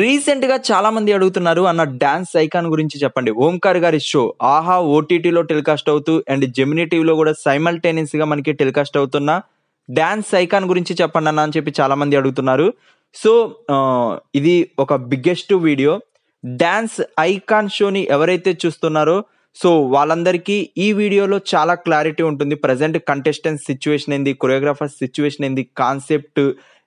recent గా చాలా మంది అడుగుతున్నారు అన్న డాన్స్ ఐకాన్ గురించి చెప్పండి ఓంకార్ గారి షో ఆహా ఓటీటీలో టెలికాస్ట్ అవుతూ అండ్ జెమినీ టీవీలో కూడా సైమల్టేనియస్ గా మనకి టెలికాస్ట్ అవుతున్న డాన్స్ ఐకాన్ గురించి చెప్పండి అన్న అని చెప్పి చాలా మంది అడుగుతున్నారు సో ఇది ఒక బిగ్గెస్ట్ వీడియో డాన్స్ ఐకాన్ షోని ఎవరైతే చూస్తున్నారో సో వాళ్ళందరికీ ఈ వీడియోలో చాలా క్లారిటీ ఉంటుంది ప్రజెంట్ కంటెస్టెంట్ సిచ్యువేషన్ ఏంది కొరియోగ్రాఫర్ సిచ్యువేషన్ ఏంది కాన్సెప్ట్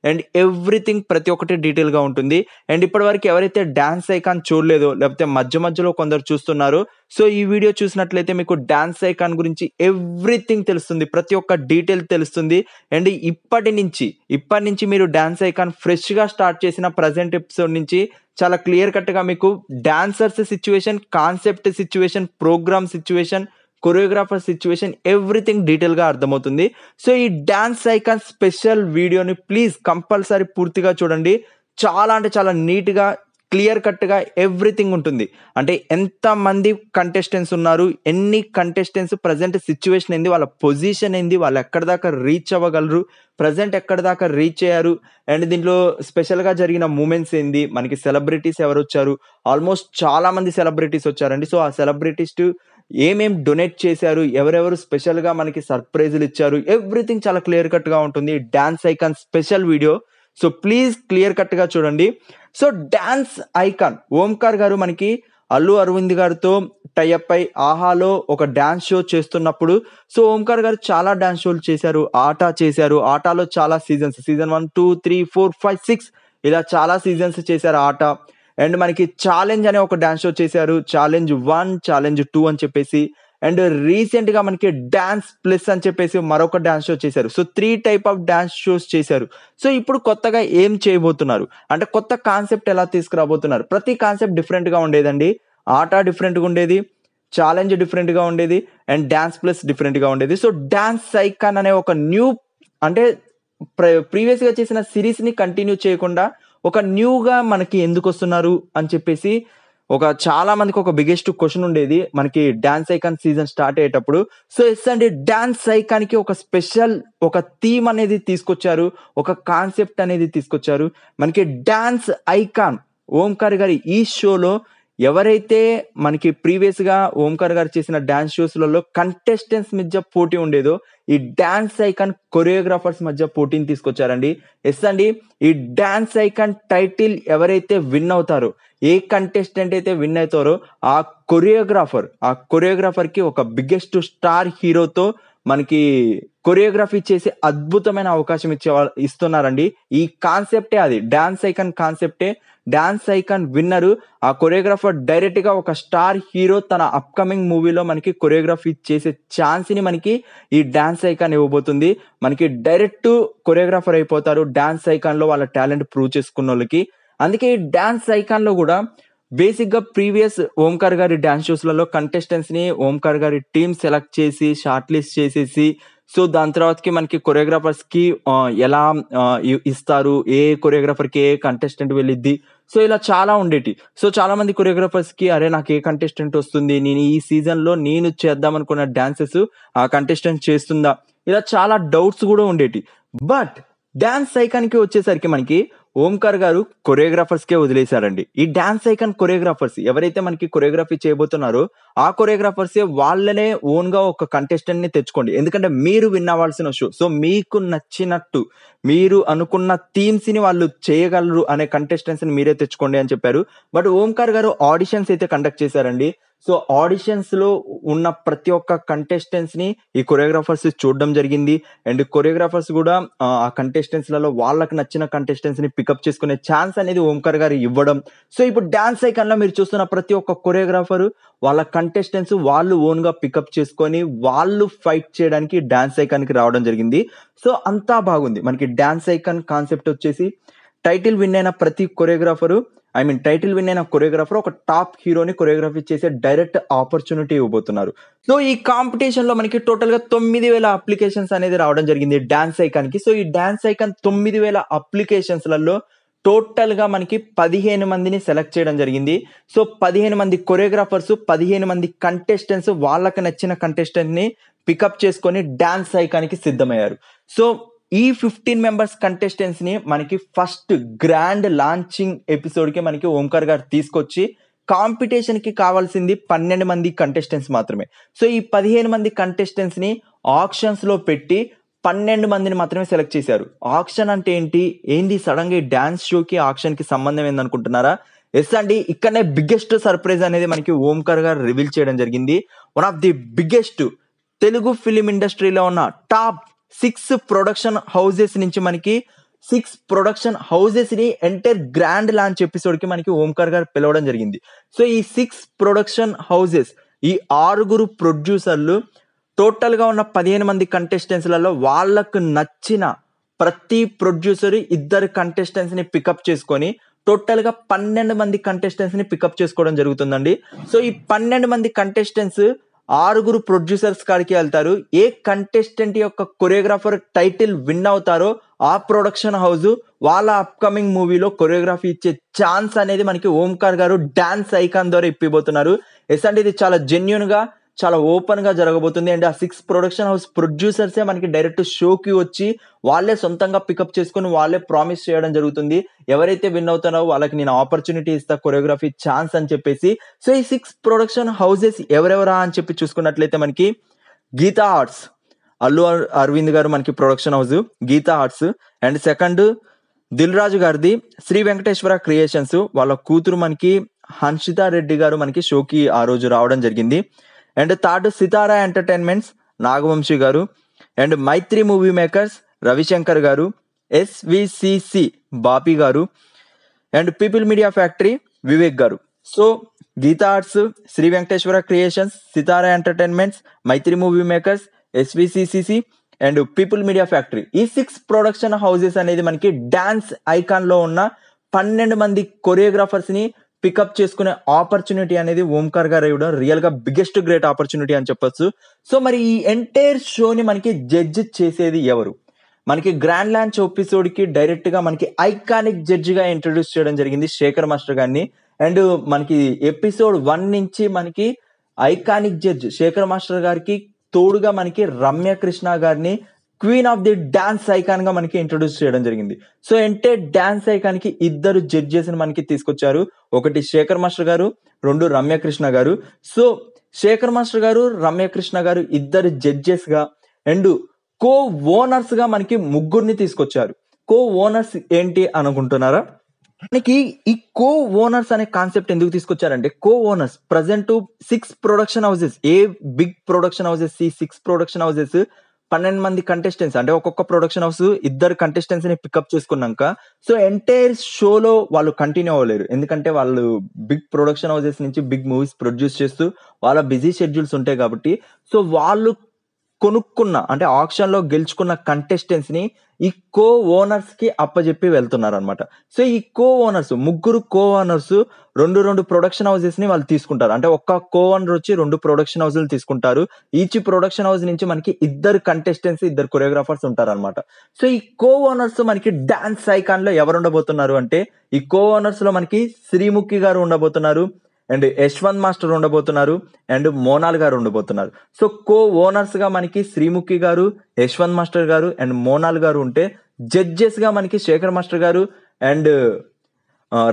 అండ్ ఎవ్రీథింగ్ ప్రతి ఒక్కటి డీటెయిల్గా ఉంటుంది అండ్ ఇప్పటివరకు ఎవరైతే డ్యాన్స్ ఐకాన్ చూడలేదు లేకపోతే మధ్య మధ్యలో కొందరు చూస్తున్నారు సో ఈ వీడియో చూసినట్లయితే మీకు డ్యాన్స్ ఐకాన్ గురించి ఎవ్రీథింగ్ తెలుస్తుంది ప్రతి ఒక్క డీటెయిల్ తెలుస్తుంది అండ్ ఇప్పటి నుంచి ఇప్పటి నుంచి మీరు డ్యాన్స్ ఐకాన్ ఫ్రెష్గా స్టార్ట్ చేసిన ప్రజెంట్ ఎపిసోడ్ నుంచి చాలా క్లియర్ కట్గా మీకు dancers situation concept situation program situation choreographer situation everything డీటెయిల్గా అర్థమవుతుంది సో ఈ డ్యాన్స్ ఐకాన్ స్పెషల్ వీడియోని ప్లీజ్ కంపల్సరీ పూర్తిగా చూడండి చాలా అంటే చాలా నీట్గా క్లియర్ కట్గా ఎవ్రీథింగ్ ఉంటుంది అంటే ఎంతమంది కంటెస్టెంట్స్ ఉన్నారు ఎన్ని కంటెస్టెంట్స్ ప్రజెంట్ సిచ్యువేషన్ ఏంది వాళ్ళ పొజిషన్ ఏంది వాళ్ళు ఎక్కడి దాకా రీచ్ అవ్వగలరు ప్రజెంట్ ఎక్కడి దాకా రీచ్ అయ్యారు అండ్ దీంట్లో స్పెషల్గా జరిగిన మూమెంట్స్ ఏంది మనకి సెలబ్రిటీస్ ఎవరు వచ్చారు ఆల్మోస్ట్ చాలా మంది సెలబ్రిటీస్ వచ్చారండి సో ఆ సెలబ్రిటీస్ ఏమేం డొనేట్ చేశారు ఎవరెవరు స్పెషల్గా మనకి సర్ప్రైజులు ఇచ్చారు ఎవ్రీథింగ్ చాలా క్లియర్ కట్గా ఉంటుంది dance icon special video so please clear కట్గా చూడండి సో డ్యాన్స్ ఐకాన్ ఓంకార్ గారు మనకి అల్లు అరవింద్ గారితో టైఅప్ అయి ఆహాలో ఒక డ్యాన్స్ షో చేస్తున్నప్పుడు సో ఓంకార్ గారు చాలా డ్యాన్స్ షోలు చేశారు ఆట చేశారు ఆటలో చాలా seasons season one two three four five six ఇలా చాలా సీజన్స్ చేశారు ఆట అండ్ మనకి ఛాలెంజ్ అనే ఒక డాన్స్ షో చేశారు ఛాలెంజ్ వన్ ఛాలెంజ్ టూ అని చెప్పేసి అండ్ రీసెంట్ గా మనకి డాన్స్ ప్లస్ అని చెప్పేసి మరొక డాన్స్ షో చేశారు so three type of dance shows చేశారు సో ఇప్పుడు కొత్తగా ఏం చేయబోతున్నారు అంటే కొత్త కాన్సెప్ట్ ఎలా తీసుకురాబోతున్నారు ప్రతి కాన్సెప్ట్ డిఫరెంట్ గా ఉండేదండి ఆట డిఫరెంట్ గా ఉండేది ఛాలెంజ్ డిఫరెంట్ గా ఉండేది అండ్ డాన్స్ ప్లస్ డిఫరెంట్ గా ఉండేది సో డాన్స్ సైకాన్ అనే ఒక న్యూ అంటే ప్రీవియస్ గా చేసిన సిరీస్ ని కంటిన్యూ చేయకుండా ఒక న్యూగా మనకి ఎందుకు వస్తున్నారు అని చెప్పేసి ఒక చాలా మందికి ఒక బిగ్గెస్ట్ క్వశ్చన్ ఉండేది మనకి డాన్స్ ఐకాన్ సీజన్ స్టార్ట్ అయ్యేటప్పుడు సో ఎస్ అండి డాన్స్ ఐకాన్ ఒక స్పెషల్ ఒక థీమ్ అనేది తీసుకొచ్చారు ఒక కాన్సెప్ట్ అనేది తీసుకొచ్చారు మనకి డాన్స్ ఐకాన్ ఓంకార్ గారి ఈ షోలో ఎవరైతే మనకి ప్రీవియస్గా ఓంకార్ గారు చేసిన డ్యాన్స్ షోస్లలో కంటెస్టెంట్స్ మధ్య పోటీ ఉండేదో ఈ డ్యాన్స్ ఐకాన్ కొరియోగ్రాఫర్స్ మధ్య పోటీని తీసుకొచ్చారండి ఎస్ అండి ఈ డ్యాన్స్ ఐకాన్ టైటిల్ ఎవరైతే విన్ అవుతారో ఏ కంటెస్టెంట్ అయితే విన్ అవుతారో ఆ కొరియోగ్రాఫర్ ఆ కొరియోగ్రాఫర్కి ఒక బిగ్గెస్ట్ స్టార్ హీరోతో మనకి కొరియోగ్రఫీ చేసే అద్భుతమైన అవకాశం ఇచ్చే ఇస్తున్నారండి ఈ కాన్సెప్టే అది డాన్స్ ఐకాన్ కాన్సెప్టే డాన్స్ ఐకాన్ విన్నరు ఆ కొరియోగ్రాఫర్ డైరెక్ట్ గా ఒక స్టార్ హీరో తన అప్కమింగ్ మూవీలో మనకి కొరియోగ్రఫీ చేసే ఛాన్స్ ని మనకి ఈ డాన్స్ ఐకాన్ ఇవ్వబోతుంది మనకి డైరెక్ట్ కొరియోగ్రాఫర్ అయిపోతారు డాన్స్ ఐకాన్ లో వాళ్ళ టాలెంట్ ప్రూవ్ చేసుకున్న వాళ్ళకి అందుకే ఈ డాన్స్ ఐకాన్ లో కూడా బేసిక్ గా ప్రీవియస్ ఓంకార్ గారి డాన్స్ షోస్లలో కంటెస్టెంట్స్ ని ఓంకార్ గారి టీమ్ సెలెక్ట్ చేసి షార్ట్ లిస్ట్ చేసేసి సో దాని తర్వాతకి మనకి కొరియోగ్రాఫర్స్ కి ఎలా ఇస్తారు ఏ కొరియోగ్రాఫర్ కి ఏ కంటెస్టెంట్ వెళ్ళిద్ది సో ఇలా చాలా ఉండేటి సో చాలా మంది కొరియోగ్రాఫర్స్ కి అరే నాకు ఏ కంటెస్టెంట్ వస్తుంది నేను ఈ సీజన్ లో నేను చేద్దాం అనుకున్న డాన్సెస్ ఆ కంటెస్టెంట్ చేస్తుందా ఇలా చాలా డౌట్స్ కూడా ఉండేటి బట్ డాన్స్ సైకానికి వచ్చేసరికి మనకి ఓంకార్ గారు కొరియోగ్రాఫర్స్ కే వదిలేశారండి ఈ డాన్స్ ఐకన్ కొరియోగ్రాఫర్స్ ఎవరైతే మనకి కొరియోగ్రఫీ చేయబోతున్నారో ఆ కొరియోగ్రాఫర్స్ వాళ్ళనే ఓన్ గా ఒక కంటెస్టెంట్ ని తెచ్చుకోండి ఎందుకంటే మీరు విన్నవాల్సిన షో సో మీకు నచ్చినట్టు మీరు అనుకున్న థీమ్స్ ని వాళ్ళు చేయగలరు అనే కంటెస్టెంట్స్ ని మీరే తెచ్చుకోండి అని చెప్పారు బట్ ఓంకార్ గారు ఆడిషన్స్ అయితే కండక్ట్ చేశారండి సో ఆడిషన్స్ లో ఉన్న ప్రతి ఒక్క కంటెస్టెంట్స్ ని ఈ కొరియోగ్రాఫర్స్ చూడడం జరిగింది అండ్ కొరియోగ్రాఫర్స్ కూడా ఆ కంటెస్టెంట్స్ లలో వాళ్ళకి నచ్చిన కంటెస్టెంట్స్ ని పికప్ చేసుకునే ఛాన్స్ అనేది ఓంకర్ గారు ఇవ్వడం సో ఇప్పుడు డాన్స్ ఐకన్ లో మీరు చూస్తున్న ప్రతి ఒక్క కొరియోగ్రాఫర్ వాళ్ళ కంటెస్టెంట్స్ వాళ్ళు ఓన్ గా పికప్ చేసుకొని వాళ్ళు ఫైట్ చేయడానికి డాన్స్ ఐకాన్ కి రావడం జరిగింది సో అంతా బాగుంది మనకి డాన్స్ ఐకాన్ కాన్సెప్ట్ వచ్చేసి టైటిల్ విన్ అయిన ప్రతి choreographer I mean title win అయిన కొరియోగ్రాఫర్ ఒక టాప్ హీరోని కొరియోగ్రఫీ చేసే డైరెక్ట్ ఆపర్చునిటీ ఇవ్వబోతున్నారు సో ఈ కాంపిటీషన్ లో మనకి టోటల్ గా తొమ్మిది వేల అప్లికేషన్స్ అనేది రావడం జరిగింది డాన్స్ ఐకాన్ కి సో ఈ డాన్స్ ఐకాన్ తొమ్మిది వేల అప్లికేషన్స్లలో టోటల్ గా మనకి పదిహేను మందిని సెలెక్ట్ చేయడం జరిగింది సో పదిహేను మంది కొరియోగ్రాఫర్స్ పదిహేను మంది కంటెస్టెంట్స్ వాళ్ళకి నచ్చిన కంటెస్టెంట్ ని పికప్ చేసుకొని డాన్స్ ఐకానికి సిద్ధమయ్యారు సో ఈ ఫిఫ్టీన్ మెంబర్స్ కంటెస్టెంట్స్ ని మనకి ఫస్ట్ గ్రాండ్ లాంచింగ్ ఎపిసోడ్ కి మనకి ఓంకర్ గారు తీసుకొచ్చి కాంపిటీషన్ కి కావాల్సింది పన్నెండు మంది కంటెస్టెంట్స్ మాత్రమే సో ఈ పదిహేను మంది కంటెస్టెంట్స్ ని ఆప్షన్స్ లో పెట్టి పన్నెండు మందిని మాత్రమే సెలెక్ట్ చేశారు ఆప్షన్ అంటే ఏంటి ఏంది సడన్ గా డాన్స్ షోకి ఆప్షన్ కి సంబంధం ఏందనుకుంటున్నారా ఎస్ అండి ఇక్కడనే బిగ్గెస్ట్ సర్ప్రైజ్ అనేది మనకి ఓంకర్ గారు రివీల్ చేయడం జరిగింది one of the biggest Telugu film ఇండస్ట్రీలో ఉన్న టాప్ సిక్స్ ప్రొడక్షన్ హౌజెస్ నుంచి మనకి సిక్స్ ప్రొడక్షన్ హౌజెస్ ని ఎంటైర్ గ్రాండ్ లాంచ్ ఎపిసోడ్ కి మనకి ఓంకార్ గారు పిలవడం జరిగింది సో ఈ సిక్స్ ప్రొడక్షన్ హౌజెస్ ఈ ఆరుగురు ప్రొడ్యూసర్లు టోటల్ గా ఉన్న పదిహేను మంది కంటెస్టెంట్స్లలో వాళ్ళకు నచ్చిన ప్రతి ప్రొడ్యూసర్ ఇద్దరు కంటెస్టెంట్స్ ని పికప్ చేసుకొని టోటల్ గా పన్నెండు మంది కంటెస్టెంట్స్ ని పికప్ చేసుకోవడం జరుగుతుందండి సో ఈ పన్నెండు మంది కంటెస్టెంట్స్ ఆరుగురు ప్రొడ్యూసర్స్ కాడికి వెళ్తారు ఏ కంటెస్టెంట్ యొక్క కొరియోగ్రాఫర్ టైటిల్ విన్ అవుతారో ఆ ప్రొడక్షన్ హౌస్ వాళ్ళ అప్కమింగ్ మూవీలో కొరియోగ్రఫీ ఇచ్చే ఛాన్స్ అనేది మనకి ఓంకార్ గారు డాన్స్ ఐకాన్ ద్వారా ఇప్పిపోతున్నారు ఎస్ అంటే ఇది చాలా జెన్యున్ గా చాలా ఓపెన్గా జరగబోతుంది అండ్ ఆ సిక్స్ ప్రొడక్షన్ హౌస్ ప్రొడ్యూసర్సే మనకి డైరెక్ట్ షోకి వచ్చి వాళ్ళే సొంతంగా పికప్ చేసుకుని వాళ్ళే ప్రామిస్ చేయడం జరుగుతుంది ఎవరైతే విన్ అవుతారో వాళ్ళకి నేను ఆపర్చునిటీ ఇస్తా కొరియోగ్రఫీ ఛాన్స్ అని చెప్పేసి సో ఈ సిక్స్ ప్రొడక్షన్ హౌసెస్ ఎవరెవరా అని చెప్పి చూసుకున్నట్లయితే మనకి గీతా ఆర్ట్స్ అల్లు అరవింద్ గారు మనకి production house Geetha arts and second Dil Raju గారిది శ్రీ వెంకటేశ్వర క్రియేషన్స్ వాళ్ళ కూతురు మనకి హన్షితా రెడ్డి గారు మనకి షోకి ఆ రోజు రావడం జరిగింది and third Sithara entertainments Naga Vamsi garu and Mythri movie makers Ravi Shankar garu SVCC Bapi garu and people media factory Vivek garu so Geetha Arts Sri Venkateswara creations Sithara entertainments Mythri movie makers SVCC and people media factory ఈ సిక్స్ ప్రొడక్షన్ హౌజెస్ అనేది మనకి డాన్స్ ఐకాన్లో ఉన్న పన్నెండు మంది కొరియోగ్రాఫర్స్ని పికప్ చేసుకునే ఆపర్చునిటీ అనేది ఓంకార్ గారు ఇవ్వడం రియల్ గా బిగ్గెస్ట్ గ్రేట్ ఆపర్చునిటీ అని చెప్పొచ్చు సో మరి ఈ ఎంటైర్ షోని మనకి జడ్జ్ చేసేది ఎవరు మనకి గ్రాండ్ ల్యాండ్ ఎపిసోడ్ కి డైరెక్ట్ గా మనకి ఐకానిక్ జడ్జి గా ఇంట్రడ్యూస్ చేయడం జరిగింది శేఖర్ మాస్టర్ గారిని అండ్ మనకి ఎపిసోడ్ వన్ నుంచి మనకి ఐకానిక్ జడ్జ్ శేఖర్ మాస్టర్ గారికి తోడుగా మనకి రమ్య కృష్ణ గారిని queen of the dance icon గా మనకి ఇంట్రొడ్యూస్ చేయడం జరిగింది సో అంటే డాన్స్ ఐకాన్ కి ఇద్దరు జడ్జెస్ మనకి తీసుకొచ్చారు ఒకటి శేఖర్ మాస్టర్ గారు రెండు రమ్యకృష్ణ గారు సో శేఖర్ మాస్టర్ గారు రమ్యకృష్ణ గారు ఇద్దరు జడ్జెస్ గా అండ్ కో ఓనర్స్ గా మనకి ముగ్గురిని తీసుకొచ్చారు కో ఓనర్స్ ఏంటి అనుకుంటున్నారా మనకి ఈ కో ఓనర్స్ అనే కాన్సెప్ట్ ఎందుకు తీసుకొచ్చారంటే co owners present six production houses ఏ బిగ్ ప్రొడక్షన్ హౌసెస్ ఈ సిక్స్ ప్రొడక్షన్ హౌసెస్ పన్నెండు మంది కంటెస్టెంట్స్ అంటే ఒక్కొక్క ప్రొడక్షన్ హౌస్ ఇద్దరు కంటెస్టెంట్స్ ని పికప్ చేసుకున్నాక సో ఎంటైర్ షోలో వాళ్ళు కంటిన్యూ అవ్వలేరు ఎందుకంటే వాళ్ళు బిగ్ ప్రొడక్షన్ హౌసెస్ నుంచి బిగ్ మూవీస్ ప్రొడ్యూస్ చేస్తూ వాళ్ళ బిజీ షెడ్యూల్స్ ఉంటాయి కాబట్టి సో వాళ్ళు కొనుక్కున్న అంటే ఆప్షన్ లో గెలుచుకున్న కంటెస్టెంట్స్ ని ఈ కో ఓనర్స్ కి అప్పజెప్పి వెళ్తున్నారు అనమాట సో ఈ కో ఓనర్స్ ముగ్గురు కో ఓనర్స్ రెండు రెండు ప్రొడక్షన్ హౌసెస్ ని వాళ్ళు తీసుకుంటారు అంటే ఒక్క కో ఓనర్ వచ్చి రెండు ప్రొడక్షన్ హౌస్ తీసుకుంటారు ఈచ్ ప్రొడక్షన్ హౌస్ నుంచి మనకి ఇద్దరు కంటెస్టెంట్స్ ఇద్దరు కొరియోగ్రాఫర్స్ ఉంటారు అనమాట సో ఈ కో ఓనర్స్ మనకి డాన్స్ ఐకాన్ లో ఎవరు ఉండబోతున్నారు అంటే ఈ కో ఓనర్స్ లో మనకి శ్రీముఖి గారు ఉండబోతున్నారు అండ్ యశ్వంత్ మాస్టర్ ఉండబోతున్నారు అండ్ మోనాల్ గారు ఉండబోతున్నారు సో కో ఓనర్స్ గా మనకి శ్రీముఖి గారు యశ్వంత్ మాస్టర్ గారు అండ్ మోనాల్ గారు ఉంటే జడ్జెస్ గా మనకి శేఖర్ మాస్టర్ గారు అండ్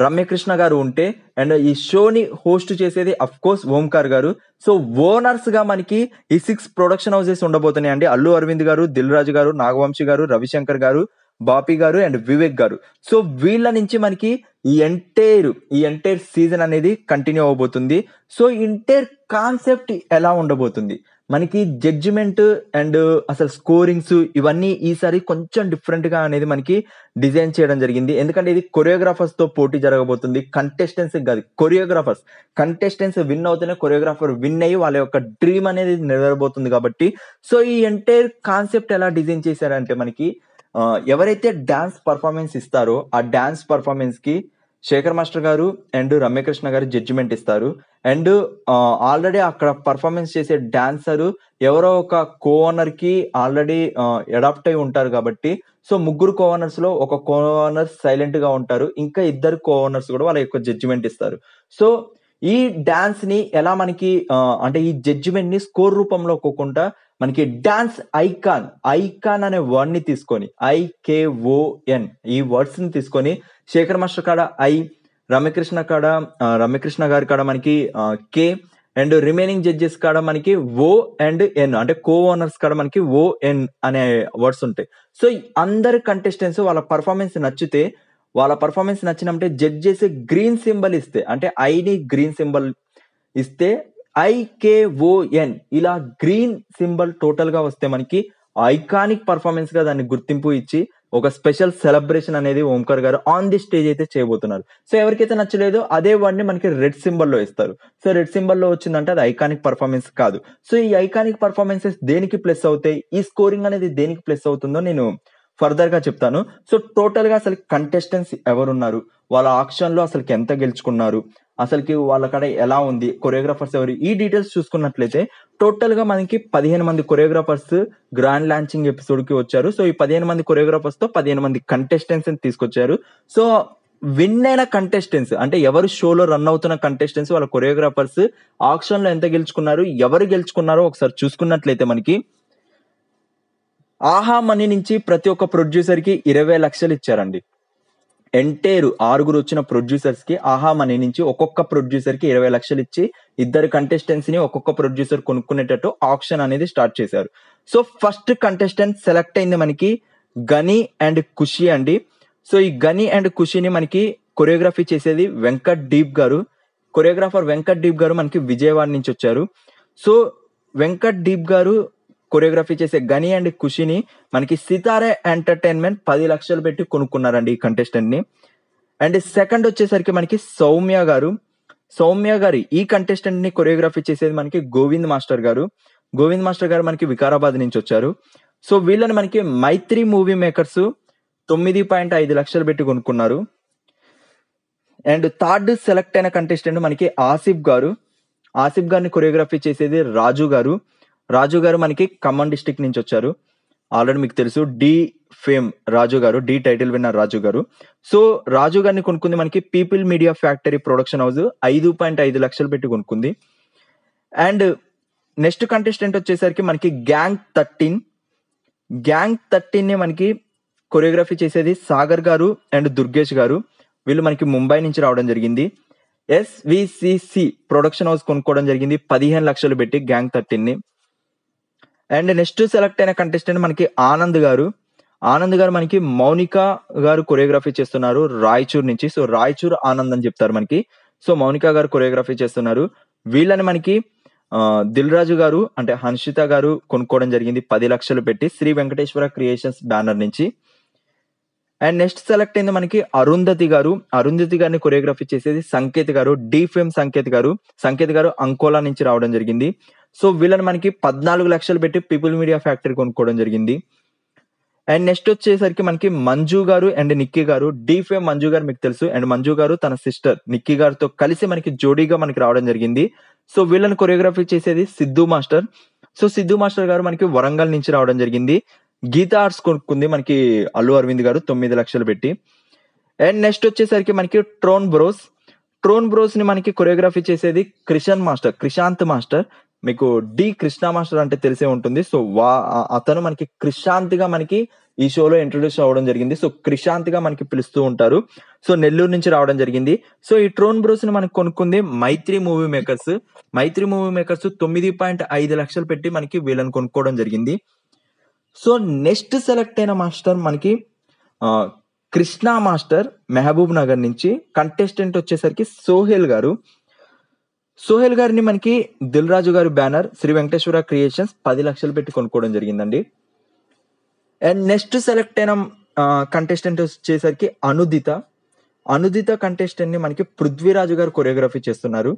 రమ్యకృష్ణ గారు ఉంటే అండ్ ఈ షోని హోస్ట్ చేసేది అఫ్ కోర్స్ ఓంకార్ గారు సో ఓనర్స్ గా మనకి ఈ సిక్స్ ప్రొడక్షన్ హౌసెస్ ఉండబోతున్నాయి అండి అల్లు అరవింద్ గారు దిల్ రాజు గారు నాగవంశి గారు రవిశంకర్ గారు బాపీ గారు అండ్ వివేక్ గారు సో వీళ్ళ నుంచి మనకి ఈ ఎంటైర్ ఈ ఎంటైర్ సీజన్ అనేది కంటిన్యూ అవబోతుంది సో ఎంటైర్ కాన్సెప్ట్ ఎలా ఉండబోతుంది మనకి జడ్జిమెంట్ అండ్ అసలు స్కోరింగ్స్ ఇవన్నీ ఈసారి కొంచెం డిఫరెంట్ గా అనేది మనకి డిజైన్ చేయడం జరిగింది ఎందుకంటే ఇది కొరియోగ్రాఫర్స్ తో పోటీ జరగబోతుంది కంటెస్టెన్స్ కాదు కొరియోగ్రాఫర్స్ కంటెస్టెన్స్ విన్ అవుతూనే కొరియోగ్రాఫర్ విన్ అయ్యి వాళ్ళ యొక్క డ్రీమ్ అనేది నెరవేరబోతుంది కాబట్టి సో ఈ ఎంటైర్ కాన్సెప్ట్ ఎలా డిజైన్ చేశారంటే మనకి ఎవరైతే డాన్స్ పర్ఫార్మెన్స్ ఇస్తారో ఆ డాన్స్ కి Shekar master garu and Ramya Krishna garu judgement ఇస్తారు అండ్ ఆల్రెడీ అక్కడ పర్ఫార్మెన్స్ చేసే డాన్సర్ ఎవరో ఒక ఓనర్ కి ఆల్రెడీ అడాప్ట్ అయి ఉంటారు కాబట్టి సో ముగ్గురు ఓనర్స్ లో ఒక ఓనర్ సైలెంట్ గా ఉంటారు ఇంకా ఇద్దరు ఓనర్స్ కూడా వాళ్ళ యొక్క జడ్జిమెంట్ ఇస్తారు సో ఈ డాన్స్ ని ఎలా మనకి అంటే ఈ జడ్జిమెంట్ ని స్కోర్ రూపంలో కోకుండా మనకి డాన్స్ ఐకాన్ ఐకాన్ అనే వర్డ్ ని తీసుకొని ఐకేఓఎన్ ఈ వర్డ్స్ ని తీసుకొని శేఖర్ మాస్టర్ కాడ ఐ రమ్యకృష్ణ కాడ రమ్యకృష్ణ గారి కాడ మనకి కే అండ్ రిమైనింగ్ జడ్జెస్ కాడ మనకి ఓ అండ్ ఎన్ అంటే కో ఓనర్స్ కాడ మనకి ఓ ఎన్ అనే వర్డ్స్ ఉంటాయి సో అందరు కంటెస్టెంట్స్ వాళ్ళ పర్ఫార్మెన్స్ నచ్చితే వాళ్ళ పర్ఫార్మెన్స్ నచ్చినంటే జడ్జ్ చేసే గ్రీన్ సింబల్ ఇస్తే అంటే ఐని గ్రీన్ సింబల్ ఇస్తే ఐకేఓఎన్ ఇలా గ్రీన్ సింబల్ టోటల్ గా వస్తే మనకి ఐకానిక్ పర్ఫార్మెన్స్ గా దాన్ని గుర్తింపు ఇచ్చి ఒక స్పెషల్ సెలబ్రేషన్ అనేది ఓంకర్ గారు ఆన్ ది స్టేజ్ అయితే చేయబోతున్నారు సో ఎవరికైతే నచ్చలేదో అదే వాడిని మనకి రెడ్ సింబల్లో ఇస్తారు సో రెడ్ సింబల్లో వచ్చిందంటే అది ఐకానిక్ పర్ఫార్మెన్స్ కాదు సో ఈ ఐకానిక్ పర్ఫార్మెన్సెస్ దేనికి ప్లస్ అవుతాయి ఈ స్కోరింగ్ అనేది దేనికి ప్లస్ అవుతుందో నేను ఫర్దర్ గా చెప్తాను సో టోటల్ గా అసలు కంటెస్టెంట్స్ ఎవరున్నారు వాళ్ళ ఆక్షన్ లో అసలుకి ఎంత గెలుచుకున్నారు అసలుకి వాళ్ళ కడ ఎలా ఉంది కొరియోగ్రాఫర్స్ ఎవరు ఈ డీటెయిల్స్ చూసుకున్నట్లయితే టోటల్ గా మనకి పదిహేను మంది కొరియోగ్రాఫర్స్ గ్రాండ్ లాంచింగ్ ఎపిసోడ్ కి వచ్చారు సో ఈ పదిహేను మంది కొరియోగ్రాఫర్స్ తో పదిహేను మంది కంటెస్టెంట్స్ తీసుకొచ్చారు సో విన్ అయిన కంటెస్టెంట్స్ అంటే ఎవరు షోలో రన్ అవుతున్న కంటెస్టెంట్స్ వాళ్ళ కొరియోగ్రాఫర్స్ ఆక్షన్ లో ఎంత గెలుచుకున్నారు ఎవరు గెలుచుకున్నారో ఒకసారి చూసుకున్నట్లయితే మనకి ఆహా మనీ నుంచి ప్రతి ఒక్క ప్రొడ్యూసర్కి ఇరవై లక్షలు ఇచ్చారండి ఎంటైర్ ఆరుగురు వచ్చిన ప్రొడ్యూసర్స్ కి ఆహా మనీ నుంచి ఒక్కొక్క ప్రొడ్యూసర్ కి ఇరవై లక్షలు ఇచ్చి ఇద్దరు కంటెస్టెంట్స్ ని ఒక్కొక్క ప్రొడ్యూసర్ కొనుక్కునేటట్టు ఆప్షన్ అనేది స్టార్ట్ చేశారు సో ఫస్ట్ కంటెస్టెంట్ సెలెక్ట్ అయింది మనకి గని అండ్ ఖుషి అండి సో ఈ గని అండ్ ఖుషిని మనకి కొరియోగ్రఫీ చేసేది వెంకట్ డీప్ గారు కొరియోగ్రాఫర్ వెంకట్ డీప్ గారు మనకి విజయవాడ నుంచి వచ్చారు సో వెంకట్ డీప్ గారు కొరియోగ్రఫీ చేసే గని అండ్ ఖుషిని మనకి సితారే ఎంటర్టైన్మెంట్ పది లక్షలు పెట్టి కొనుక్కున్నారండి ఈ కంటెస్టెంట్ ని అండ్ సెకండ్ వచ్చేసరికి మనకి సౌమ్య గారు సౌమ్య గారి ఈ కంటెస్టెంట్ ని కొరియోగ్రఫీ చేసేది మనకి గోవింద్ మాస్టర్ గారు గోవింద్ మాస్టర్ గారు మనకి వికారాబాద్ నుంచి వచ్చారు సో వీళ్ళని మనకి మైత్రి మూవీ మేకర్స్ తొమ్మిది పాయింట్ ఐదు లక్షలు పెట్టి కొనుక్కున్నారు అండ్ థర్డ్ సెలెక్ట్ అయిన కంటెస్టెంట్ మనకి ఆసిఫ్ గారు ఆసిఫ్ గారిని కొరియోగ్రఫీ చేసేది రాజు గారు రాజు గారు మనకి ఖమ్మం డిస్టిక్ నుంచి వచ్చారు ఆల్రెడీ మీకు తెలుసు డి ఫేమ్ రాజు గారు డి టైటిల్ విన్నర్ రాజు గారు సో రాజు గారిని కొనుక్కుంది మనకి people media factory production house ఐదు పాయింట్ ఐదు లక్షలు పెట్టి కొనుక్కుంది అండ్ నెక్స్ట్ కంటెస్టెంట్ వచ్చేసరికి మనకి గ్యాంగ్ థర్టీన్ గ్యాంగ్ థర్టీన్ ని మనకి కొరియోగ్రఫీ చేసేది సాగర్ గారు అండ్ దుర్గేష్ గారు వీళ్ళు మనకి ముంబై నుంచి రావడం జరిగింది ఎస్విసిసి ప్రొడక్షన్ హౌస్ కొనుక్కోవడం జరిగింది పదిహేను లక్షలు పెట్టి గ్యాంగ్ థర్టీన్ ని అండ్ నెక్స్ట్ సెలెక్ట్ అయిన కంటెస్టెంట్ మనకి ఆనంద్ గారు ఆనంద్ గారు మనకి మౌనిక గారు కొరియోగ్రఫీ చేస్తున్నారు రాయచూర్ నుంచి సో రాయచూర్ ఆనంద్ అని చెప్తారు మనకి సో మౌనిక గారు కొరియోగ్రఫీ చేస్తున్నారు వీళ్ళని మనకి దిల్ రాజు గారు అంటే హన్షిత గారు కొనుక్కోవడం జరిగింది పది లక్షలు పెట్టి శ్రీ వెంకటేశ్వర క్రియేషన్స్ బ్యానర్ నుంచి అండ్ నెక్స్ట్ సెలెక్ట్ అయింది మనకి అరుంధతి గారు అరుంధతి గారిని కొరియోగ్రఫీ చేసేది సంకేత్ గారు డి ఫేమ్ సంకేత్ గారు సంకేత్ గారు అంకోలా నుంచి రావడం జరిగింది సో వీళ్ళని మనకి పద్నాలుగు లక్షలు పెట్టి పీపుల్ మీడియా ఫ్యాక్టరీ కొనుక్కోవడం జరిగింది అండ్ నెక్స్ట్ వచ్చేసరికి మనకి మంజు గారు అండ్ నిక్కీ గారు డీఫేమ్ మంజు గారు మీకు తెలుసు అండ్ మంజు గారు తన సిస్టర్ నిక్కీ గారితో కలిసి మనకి జోడీగా మనకి రావడం జరిగింది సో వీళ్ళని కొరియోగ్రఫీ చేసేది Siddhu master so Siddhu master garu మనకి వరంగల్ నుంచి రావడం జరిగింది గీత ఆర్ట్స్ కొనుక్కుంది మనకి అల్లు అరవింద్ గారు తొమ్మిది లక్షలు పెట్టి అండ్ నెక్స్ట్ వచ్చేసరికి మనకి ట్రోన్ బ్రోస్ ట్రోన్ బ్రోస్ ని మనకి కొరియోగ్రఫీ చేసేది క్రిషన్ మాస్టర్ క్రిశాంత్ మాస్టర్ మీకు డి కృష్ణ మాస్టర్ అంటే తెలిసే ఉంటుంది సో వా అతను మనకి క్రిశాంతిగా మనకి ఈ షోలో ఇంట్రొడ్యూస్ అవ్వడం జరిగింది సో క్రిశాంతిగా మనకి పిలుస్తూ ఉంటారు సో నెల్లూరు నుంచి రావడం జరిగింది సో ఈ ట్రోన్ బ్రోస్ ని మనకి కొనుక్కుంది Mythri movie makers Mythri movie makers తొమ్మిది పాయింట్ ఐదు లక్షలు పెట్టి మనకి వీళ్ళని కొనుక్కోవడం జరిగింది సో నెక్స్ట్ సెలెక్ట్ అయిన మాస్టర్ మనకి కృష్ణ మాస్టర్ మెహబూబ్ నగర్ నుంచి కంటెస్టెంట్ వచ్చేసరికి సోహెల్ గారు సోహెల్ గారిని మనకి దిల్ రాజు గారి బ్యానర్ శ్రీ వెంకటేశ్వర క్రియేషన్స్ పది లక్షలు పెట్టి కొనుక్కోవడం జరిగిందండి అండ్ నెక్స్ట్ సెలెక్ట్ అయిన కంటెస్టెంట్ వచ్చేసరికి అనుదిత అనుదిత కంటెస్టెంట్ ని మనకి పృథ్వీరాజు గారు కొరియోగ్రఫీ చేస్తున్నారు